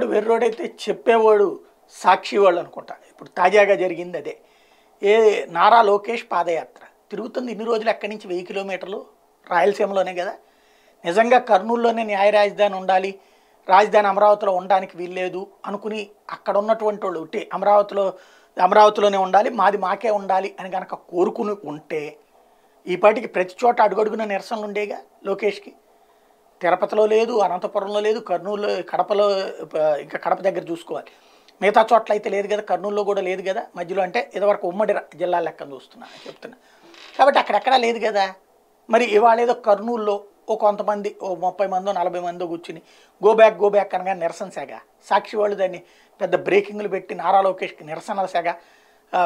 చెప్పేవాడు వెర్రోడైతే చెప్పేవాడు సాక్షి వాళ్ళు అనుకుంటా ఇప్పుడు తాజాగా జరిగింది అదే ఏ నారా లోకేష్ పాదయాత్ర తిరుగుతుంది ఇన్ని రోజులు అక్కడి నుంచి వెయ్యి కిలోమీటర్లు రాయలసీమలోనే కదా నిజంగా కర్నూలులోనే న్యాయ రాజధాని ఉండాలి రాజధాని అమరావతిలో ఉండడానికి వీల్లేదు అనుకుని అక్కడ ఉన్నటువంటి వాళ్ళు ఉంటే అమరావతిలో అమరావతిలోనే ఉండాలి మాది మాకే ఉండాలి అని కనుక కోరుకుని ఉంటే ఈపాటికి ప్రతి చోట అడుగడుగున నిరసనలు ఉండేగా లోకేష్కి తిరుపతిలో లేదు అనంతపురంలో లేదు కర్నూలు కడపలో ఇంకా కడప దగ్గర చూసుకోవాలి మిగతా చోట్ల అయితే లేదు కదా కర్నూలులో కూడా లేదు కదా మధ్యలో అంటే ఇదివరకు ఉమ్మడి జిల్లా లెక్క చూస్తున్నాను చెప్తున్నా కాబట్టి అక్కడెక్కడా లేదు కదా మరి ఇవాళ ఏదో కర్నూలులో ఓ కొంతమంది ఓ ముప్పై మందో నలభై మందో కూర్చుని గో బ్యాక్ గో బ్యాక్ అనగా నిరసన శాఖ సాక్షి వాళ్ళు దాన్ని పెద్ద బ్రేకింగ్లు పెట్టి నారా లోకేష్కి నిరసనల శాఖ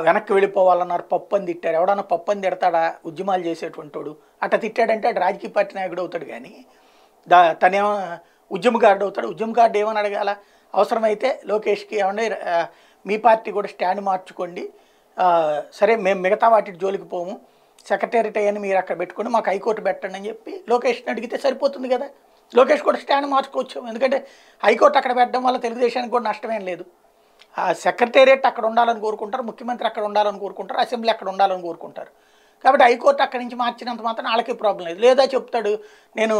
వెనక్కి వెళ్ళిపోవాలన్నారు పప్పు అని తిట్టారు ఎవడన్నా పప్పు అని తిడతాడా ఉద్యమాలు చేసేటువంటి వాడు అట్ట తిట్టాడంటే రాజకీయ పార్టీ నాయకుడు అవుతాడు కానీ దా తనేమో గార్డు అవుతాడు ఉద్యమకారుడు ఏమని అడగాల అవసరమైతే లోకేష్కి ఏమన్నా మీ పార్టీ కూడా స్టాండ్ మార్చుకోండి సరే మేము మిగతా వాటి జోలికి పోము సెక్రటరీట్ అయ్యని మీరు అక్కడ పెట్టుకుని మాకు హైకోర్టు పెట్టండి అని చెప్పి లోకేష్ని అడిగితే సరిపోతుంది కదా లోకేష్ కూడా స్టాండ్ మార్చుకోవచ్చు ఎందుకంటే హైకోర్టు అక్కడ పెట్టడం వల్ల తెలుగుదేశానికి కూడా నష్టమేం లేదు ఆ సెక్రటేరియట్ అక్కడ ఉండాలని కోరుకుంటారు ముఖ్యమంత్రి అక్కడ ఉండాలని కోరుకుంటారు అసెంబ్లీ అక్కడ ఉండాలని కోరుకుంటారు కాబట్టి హైకోర్టు అక్కడి నుంచి మార్చినంత మాత్రం వాళ్ళకి ప్రాబ్లం లేదు లేదా చెప్తాడు నేను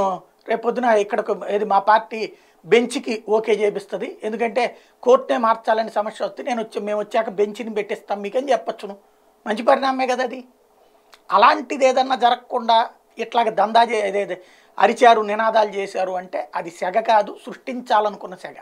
రేపొద్దున ఇక్కడకు ఏది మా పార్టీ బెంచ్కి ఓకే చేపిస్తుంది ఎందుకంటే కోర్టునే మార్చాలని సమస్య వస్తే నేను వచ్చి మేము వచ్చాక బెంచ్ని పెట్టిస్తాం మీకని చెప్పచ్చును మంచి పరిణామే కదా అది అలాంటిది ఏదన్నా జరగకుండా ఇట్లాగ దందా చే అరిచారు నినాదాలు చేశారు అంటే అది సెగ కాదు సృష్టించాలనుకున్న సెగ